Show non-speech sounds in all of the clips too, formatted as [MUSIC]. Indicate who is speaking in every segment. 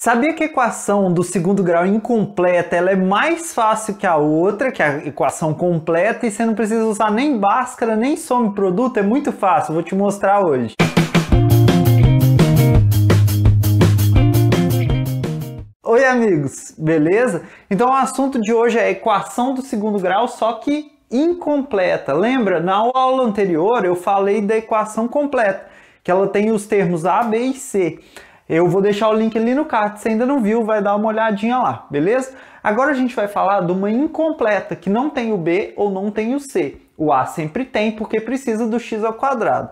Speaker 1: Sabia que a equação do segundo grau incompleta ela é mais fácil que a outra, que a equação completa, e você não precisa usar nem báscara, nem some produto, é muito fácil, vou te mostrar hoje. Oi amigos, beleza? Então o assunto de hoje é a equação do segundo grau, só que incompleta. Lembra? Na aula anterior eu falei da equação completa, que ela tem os termos A, B e C. Eu vou deixar o link ali no card, se ainda não viu, vai dar uma olhadinha lá, beleza? Agora a gente vai falar de uma incompleta que não tem o B ou não tem o C. O A sempre tem porque precisa do x ao quadrado.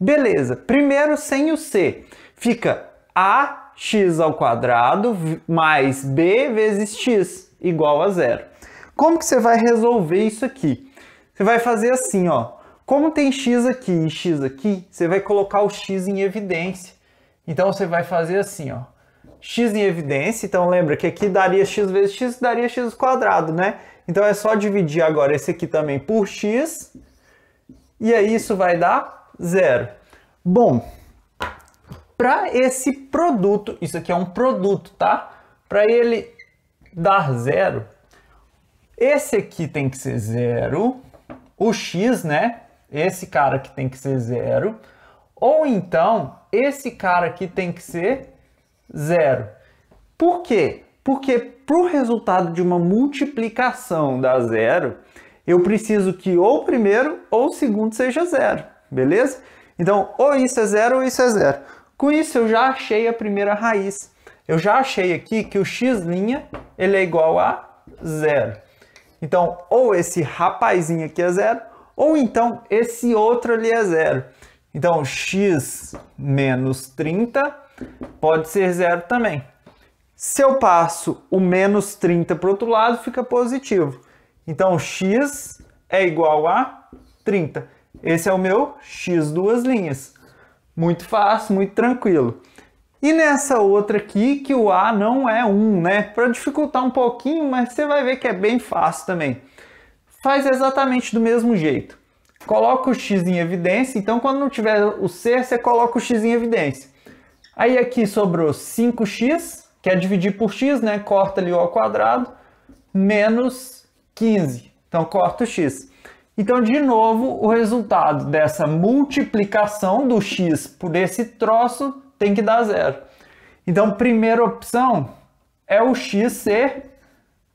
Speaker 1: Beleza, primeiro sem o C, fica ax ao quadrado mais b vezes x igual a zero. Como que você vai resolver isso aqui? Você vai fazer assim, ó. Como tem x aqui e x aqui, você vai colocar o x em evidência. Então você vai fazer assim, ó. x em evidência, então lembra que aqui daria x vezes x, daria x quadrado, né? Então é só dividir agora esse aqui também por x, e aí isso vai dar zero. Bom, para esse produto, isso aqui é um produto, tá? Para ele dar zero, esse aqui tem que ser zero, o x, né? Esse cara que tem que ser zero, ou então esse cara aqui tem que ser zero. Por quê? Porque para o resultado de uma multiplicação dar zero, eu preciso que ou o primeiro ou o segundo seja zero, beleza? Então, ou isso é zero ou isso é zero. Com isso, eu já achei a primeira raiz. Eu já achei aqui que o x' ele é igual a zero. Então, ou esse rapazinho aqui é zero, ou então esse outro ali é zero. Então, x menos 30 pode ser zero também. Se eu passo o menos 30 para o outro lado, fica positivo. Então, x é igual a 30. Esse é o meu x duas linhas. Muito fácil, muito tranquilo. E nessa outra aqui, que o A não é 1, né? Para dificultar um pouquinho, mas você vai ver que é bem fácil também. Faz exatamente do mesmo jeito coloca o x em evidência, então quando não tiver o c, você coloca o x em evidência. Aí aqui sobrou 5x, que é dividir por x, né? Corta ali o ao quadrado, menos 15. Então corta o x. Então, de novo, o resultado dessa multiplicação do x por esse troço tem que dar zero. Então, primeira opção é o x ser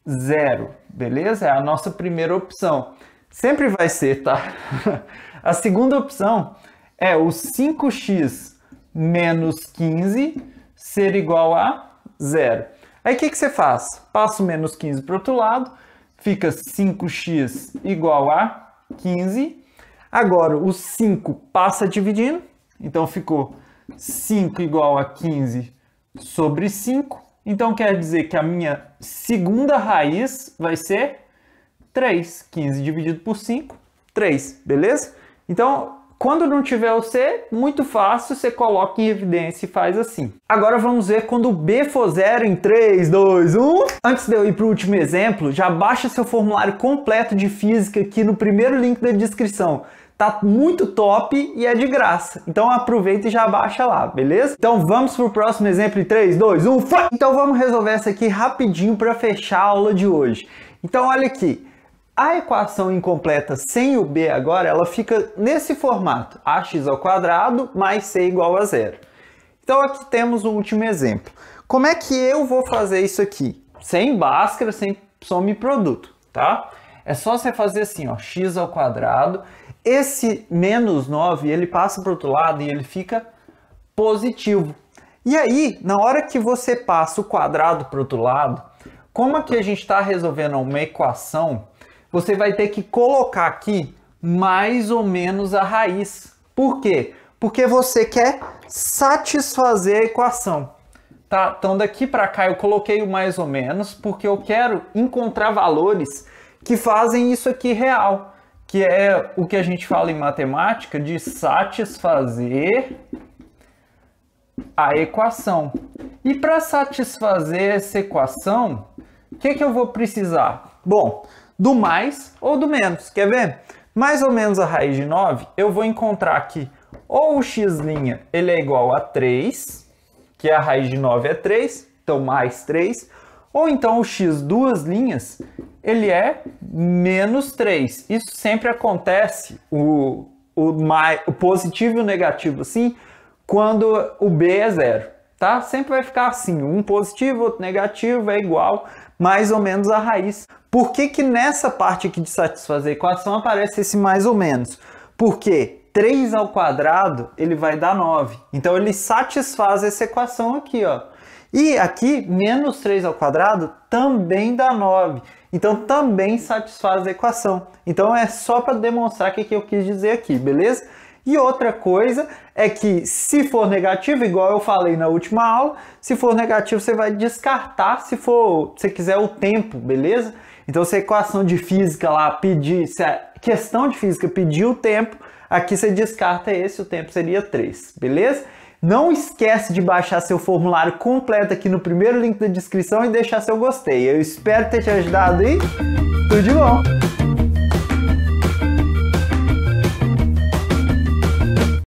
Speaker 1: zero, beleza? É a nossa primeira opção. Sempre vai ser, tá? [LAUGHS] A segunda opção é o 5x menos 15 ser igual a zero. Aí o que, que você faz? Passa o menos 15 para o outro lado, fica 5x igual a 15. Agora o 5 passa dividindo, então ficou 5 igual a 15 sobre 5. Então quer dizer que a minha segunda raiz vai ser 3. 15 dividido por 5, 3, beleza? Então, quando não tiver o C, muito fácil, você coloca em evidência e faz assim. Agora vamos ver quando o B for zero em 3, 2, 1. Antes de eu ir para o último exemplo, já baixa seu formulário completo de física aqui no primeiro link da descrição. Tá muito top e é de graça. Então aproveita e já baixa lá, beleza? Então vamos para o próximo exemplo em 3, 2, 1, foi! Então vamos resolver essa aqui rapidinho para fechar a aula de hoje. Então olha aqui. A equação incompleta sem o b agora, ela fica nesse formato, ax ao quadrado mais c igual a zero. Então aqui temos o último exemplo. Como é que eu vou fazer isso aqui? Sem Bhaskara, sem soma e produto, tá? É só você fazer assim, ó, x ao quadrado. Esse menos 9, ele passa para o outro lado e ele fica positivo. E aí, na hora que você passa o quadrado para o outro lado, como que a gente está resolvendo uma equação você vai ter que colocar aqui mais ou menos a raiz. Por quê? Porque você quer satisfazer a equação. Tá? Então daqui para cá eu coloquei o mais ou menos porque eu quero encontrar valores que fazem isso aqui real, que é o que a gente fala em matemática de satisfazer a equação. E para satisfazer essa equação, o que, que eu vou precisar? Bom, do mais ou do menos. Quer ver? Mais ou menos a raiz de 9, eu vou encontrar que ou o x' ele é igual a 3, que é a raiz de 9 é 3, então mais 3, ou então o x duas linhas, ele é menos 3. Isso sempre acontece, o, o, mais, o positivo e o negativo assim, quando o b é zero, tá? Sempre vai ficar assim, um positivo, outro negativo é igual mais ou menos a raiz. Por que, que nessa parte aqui de satisfazer a equação aparece esse mais ou menos? Porque 3 ao quadrado ele vai dar 9. Então ele satisfaz essa equação aqui, ó. E aqui, menos 3 ao quadrado também dá 9. Então também satisfaz a equação. Então é só para demonstrar o que, que eu quis dizer aqui, beleza? E outra coisa é que se for negativo, igual eu falei na última aula, se for negativo você vai descartar, se for, se quiser o tempo, beleza? Então se a equação de física lá pedir, se a questão de física pedir o tempo, aqui você descarta esse, o tempo seria 3, beleza? Não esquece de baixar seu formulário completo aqui no primeiro link da descrição e deixar seu gostei. Eu espero ter te ajudado e tudo de bom!